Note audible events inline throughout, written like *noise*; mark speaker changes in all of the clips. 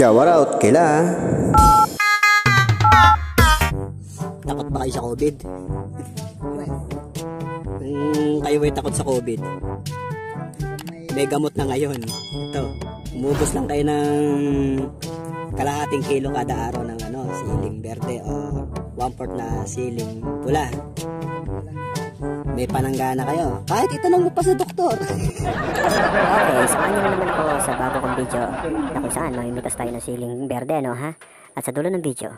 Speaker 1: Shower out kila. Takot ba kayo sa COVID? mm, kayo may takot sa COVID? May gamot na ngayon. Ito, umubos lang kayo ng kalahating kilo kada araw ng ano, siling verde o one-fourth na siling pula may pananggana kayo. Kahit itanong mo pa sa doktor. *laughs* okay, samahan nyo naman ako sa bago kong video na kung saan mangimutas tayo ng siling berde, no ha? At sa dulo ng video,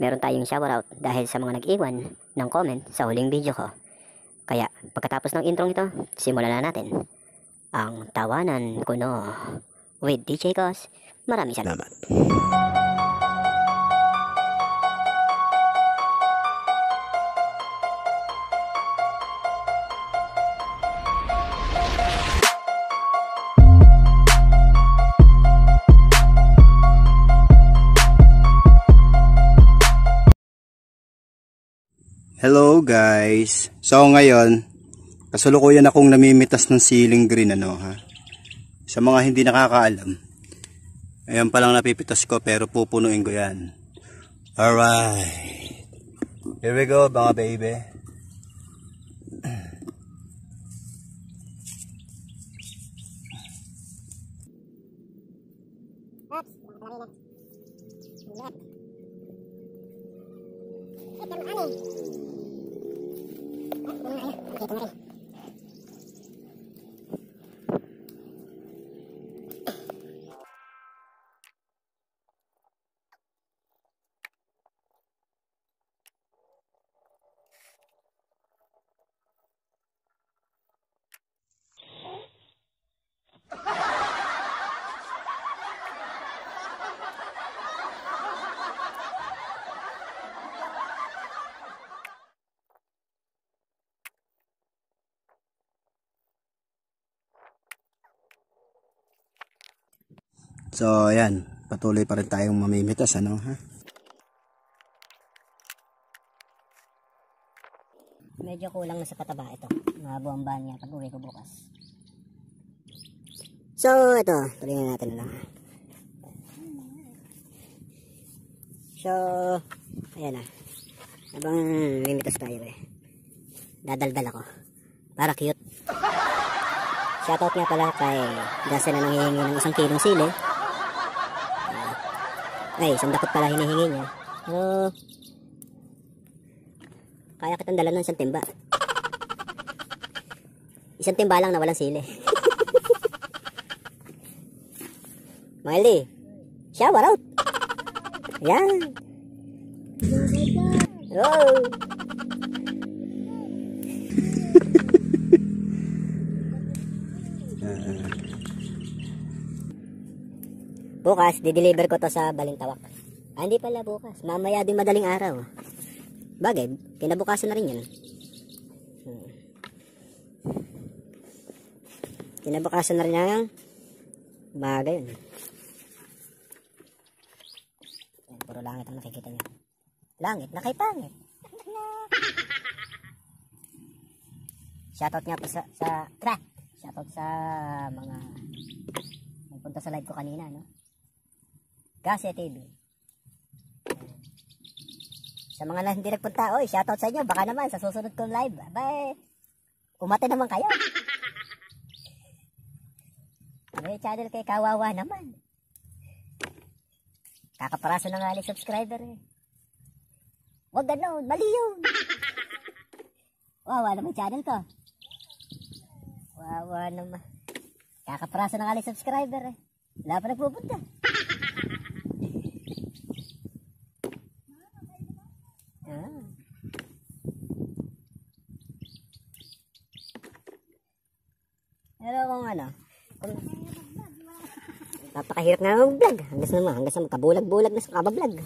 Speaker 1: meron tayong shoutout dahil sa mga nag-iwan ng comment sa huling video ko. Kaya, pagkatapos ng intro ito, simulan na natin. Ang Tawanan Kuno with DJ Cos. Maraming salamat. Salamat. Hello guys. So ngayon, kasalukuyan akong namimitas ng ceiling green ano ha. Sa mga hindi nakakaalam. Ayun pa lang napipitas ko pero pupunuin ko 'yan. All right. Here we go mga baby. Oops. So, ayan. Patuloy pa rin tayong mamimitas, ano, ha? Medyo kulang na sa pataba ito. Mahabo ang bahan niya pag uwi ko bukas. So, ito. Tuloy na natin lang, So, ayan na. Ah. Habang mimitas tayo, eh. Dadaldal ako. Para cute. Shoutout nga pala kay Dasa na nanghihingi ng isang kilong sili. Ay, isang dakot pala hinihingi niya. Pero, ah. kaya kitang dala ng isang timba. Isang timba lang na walang sili. *laughs* Miley, shower out! Yan! Oh! Bukas, dideliver ko to sa Balintawak. Ah, hindi pala bukas. Mamaya din madaling araw. Bagay, kinabukasan na rin yun. Hmm. Kinabukasan na rin yan. bagay yun. Ayan, puro langit ang nakikita niyo. Langit, nakipangit. Shoutout nga po sa, sa, tra! Shoutout sa mga nagpunta sa live ko kanina, no? Gase TV. Sa mga na hindi nagpunta, oy, shoutout sa inyo. Baka naman sa susunod kong live, bye. Umate naman kayo. *laughs* May channel kay Kawawa naman. Kakaparaso na nga ulit subscriber eh. Huwag ganon, mali yun. *laughs* Wawa naman channel ko. Wawa naman. Kakaparaso na nga ulit subscriber eh. Wala pa nagpupunta. Napakahirap na ng vlog. Hanggang sa naman, hanggang sa magkabulag bulag na sa kabablog.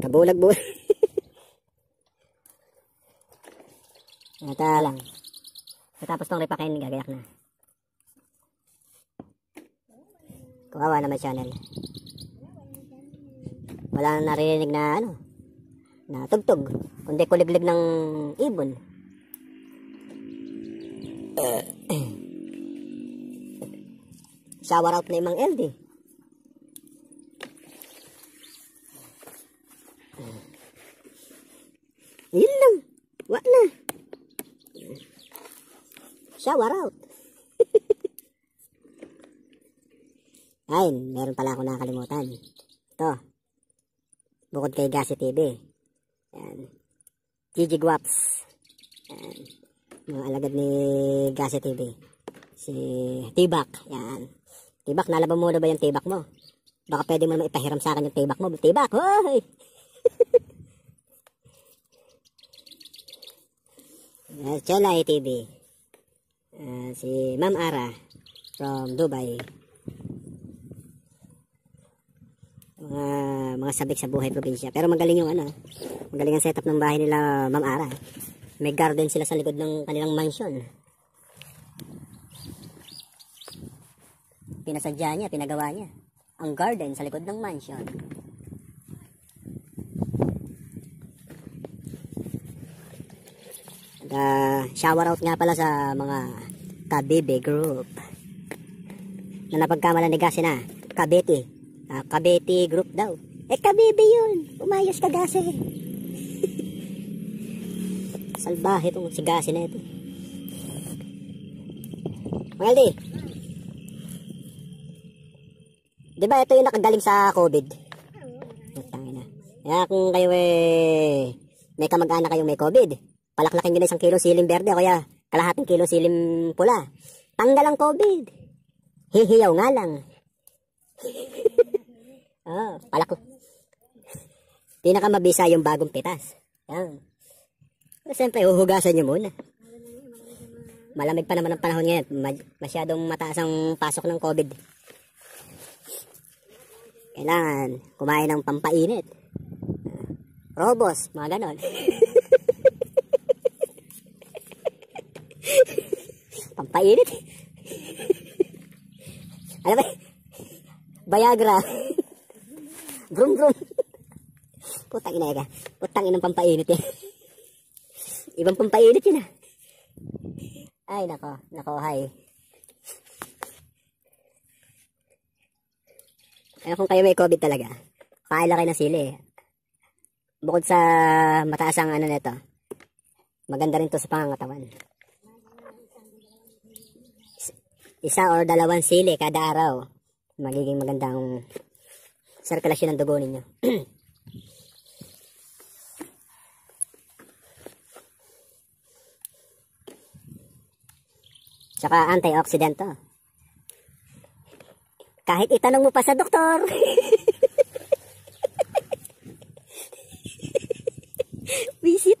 Speaker 1: Kabulag-bulag. *laughs* Ito lang. Tapos tong repakain, gagayak na. Kawawa naman channel. Wala na narinig na ano, na tugtog. Kundi kuliglig ng ibon. Uh. Shower out na yung mga LD. Yun lang. Wak na. Shower out. *laughs* Ayun, meron pala ako nakalimutan. Ito. Bukod kay Gasi TV. Ayan. Gigi Guaps. Ayan. Mga alagad ni Gasi TV. Si Tibak. Ayan. Tibak, nalaban mo na ba yung tibak mo? Baka pwede mo naman ipahiram sa akin yung tibak mo. Tibak, hoy! uh, *laughs* ah, Chola TV. Uh, ah, si Ma'am Ara from Dubai. Mga, mga sabik sa buhay probinsya. Pero magaling yung ano, magaling ang setup ng bahay nila Ma'am Ara. May garden sila sa likod ng kanilang mansion. Pinasadya niya, pinagawa niya. Ang garden sa likod ng mansion. At, uh, shower out nga pala sa mga Kabibi group na ni napagkamalanigasin na Kabete. Uh, Kabete group daw. Eh, Kabibi yun. Umayos ka gase. *laughs* Salbahe itong si gase na ito. Waldi, Di ba ito yung nakagaling sa COVID? Kaya kung kayo eh, may kamag-anak kayong may COVID, palaklakin niyo na isang kilo silim berde o kaya kalahating kilo silim pula. Tanggal ang COVID. Hihiyaw nga lang. *laughs* oh, palako. Pinakamabisa yung bagong pitas. Yan. Siyempre, huhugasan niyo muna. Malamig pa naman ang panahon ngayon. Masyadong mataas ang pasok ng COVID. Kailangan kumain ng pampainit. Robos, mga ganon. *laughs* pampainit. ano *laughs* ba? Viagra. brum *laughs* brum. Putang ina ka. Putang inang pampainit yan. Ibang pampainit yun ah. Ay, nako. Nako, hay. eh, kung kayo may COVID talaga, kaila kayo ng sili. eh. Bukod sa mataas ang ano nito, maganda rin to sa pangangatawan. Isa or dalawang sili kada araw, magiging maganda ang sirkulasyon ng dugo ninyo. *clears throat* Saka antioxidant to. Kahit itanong mo pa sa doktor. *laughs* Visit.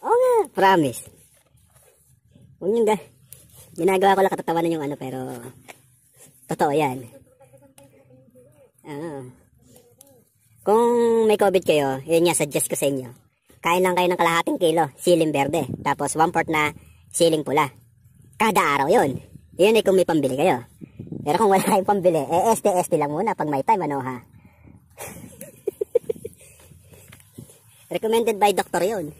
Speaker 1: Oo nga, promise. Huwag niyong Ginagawa ko lang katatawanan yung ano, pero totoo yan. Ah. Kung may COVID kayo, yun nga, suggest ko sa inyo. Kain lang kayo ng kalahating kilo, siling berde. Tapos one part na siling pula. Kada araw yon yun ay eh, kung may pambili kayo. Pero kung wala kayong pambili, eh este-este lang muna pag may time, ano ha? *laughs* Recommended by doctor yon.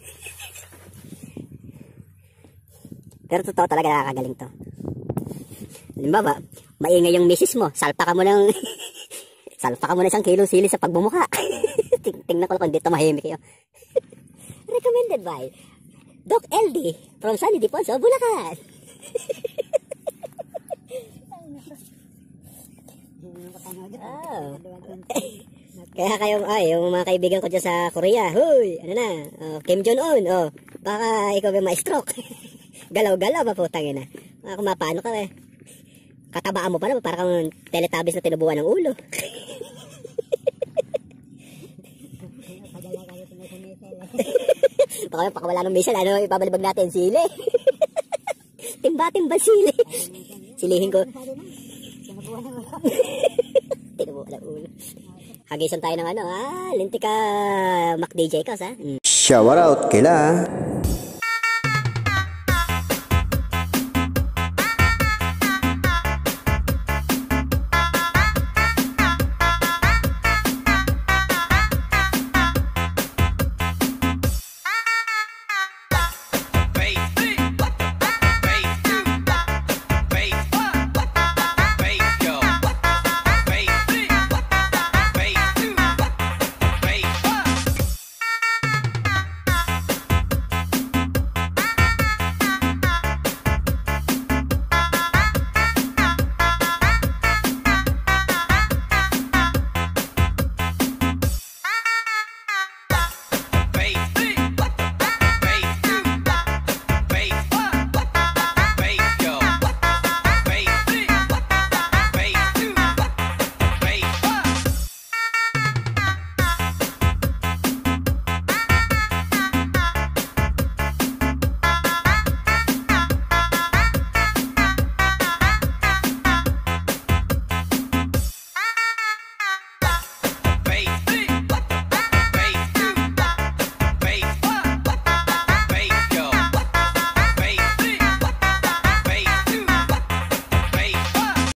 Speaker 1: *laughs* Pero totoo talaga nakakagaling to. Halimbawa, maingay yung misis mo, salpa ka mo ng... *laughs* salpa ka mo na isang kilong sili sa pagbumuka. Ting tingnan ko lang dito mahimik yun. Recommended by Doc LD from Sunny Diponso, Bulacan. Oh. Kaya kayong, ay, yung mga kaibigan ko dyan sa Korea, huy, ano na, oh, Kim Jong-un, oh, baka ikaw may ma-stroke. *laughs* Galaw-galaw pa po, tangin na. Ah, kung mapano ka eh. Katabaan mo pala, para kang teletabis na tinubuan ng ulo. *laughs* Baka yung pakawala ng misal, ano, ipabalibag natin, sili. *laughs* Timba-timba sili. Silihin ko ulo, alang ulo. Hagisan tayo ng ano, ah, lintika Mac DJ Cos, ha? Ah. Mm. Shout out kila.